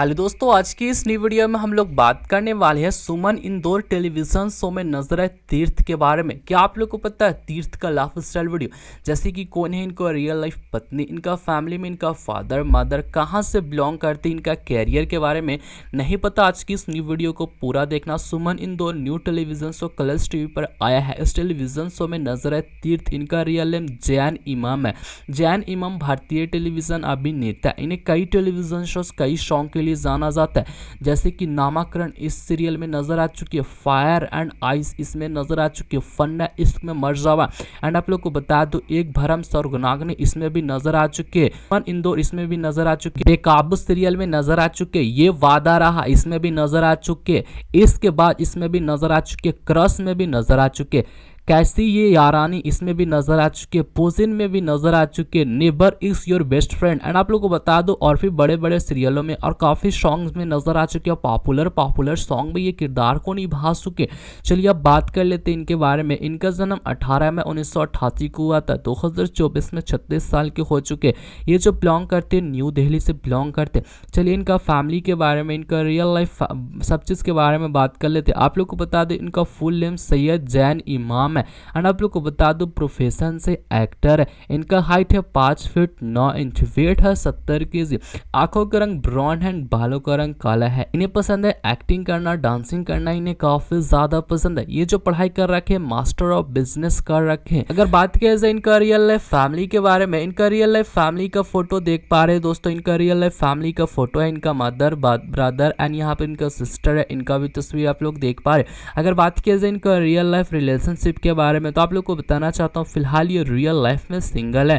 hello दोस्तों आज की इस न्यू वीडियो में हम लोग बात करने वाले हैं सुमन इंदौर टेलीविजन शो में नजर है तीर्थ के बारे में क्या आप लोग को पता है तीर्थ का लाइफ स्टाइल वीडियो जैसे कि कौन है इनको रियल लाइफ पत्नी इनका फैमिली में इनका फादर मदर कहाँ से बिलोंग करते हैं इनका कैरियर के बारे में नहीं पता आज की इस न्यू वीडियो को पूरा देखना Suman Indore new television show Colors TV पर आया है इस टेलीविजन शो में नजर है तीर्थ इनका रियल नेम जैन इमाम है जैन इमाम भारतीय टेलीविजन अभिनेता इन्हें कई टेलीविजन शोज कई शौक के लिए लिए जाना जाता है जैसे कि नामाकरण इस सीरियल में नज़र आ चुकी है फायर एंड आइस इसमें नज़र आ चुकी है फन्ना इसमें मर्जावा एंड आप लोग को बता दो एक भरम स्वर्गनाग्नि इसमें भी नज़र आ चुके हैं इंदौर इसमें भी नज़र आ चुके बेकाबू सीरियल में नज़र आ चुके ये वादा रहा इसमें भी नज़र आ चुके इसके बाद इसमें भी नज़र आ चुके क्रस में भी नज़र आ चुके कैसी ये यारानी इसमें भी नजर आ चुकी है पोजिन में भी नजर आ चुकी है neighbour is your best friend and आप लोग को बता दो और भी बड़े बड़े सीरियलों में और काफ़ी सॉन्ग्स में नजर आ चुके हैं पॉपुलर पॉपुलर सॉन्ग में ये किरदार को निभा चुके चलिए अब बात कर लेते हैं इनके बारे में इनका जन्म अठारह मई उन्नीस को हुआ था दो में छत्तीस साल के हो चुके ये जो बिलोंग करते हैं न्यू दिल्ली से बिलोंग करते चलिए इनका फैमिली के बारे में इनका रियल लाइफ सब चीज़ के बारे में बात कर लेते आप लोग को बता दें इनका फुल नेम सैयद जैन इमाम है है एंड आप लोग को बता दूँ प्रोफेशन से एक्टर इनका हाइट है पाँच फीट नौ इंच वेट है सत्तर के जी आंखों का रंग ब्राउन है बालों का रंग काला है इन्हें पसंद है एक्टिंग करना डांसिंग करना इन्हें काफ़ी ज़्यादा पसंद है ये जो पढ़ाई कर रखे मास्टर ऑफ बिजनेस कर रखे अगर बात किया जाए इनका रियल लाइफ फैमिली के बारे में इनका रियल लाइफ फैमिली का फोटो देख पा रहे दोस्तों इनका रियल लाइफ फैमिली का फोटो है इनका मदर ब्रदर एंड यहाँ पे इनका सिस्टर है इनका भी तस्वीर आप लोग देख पा रहे अगर बात किया जाए इनका रियल लाइफ रिलेशनशिप के बारे में तो आप लोग को बताना चाहता हूँ फिलहाल ये रियल लाइफ में सिंगल है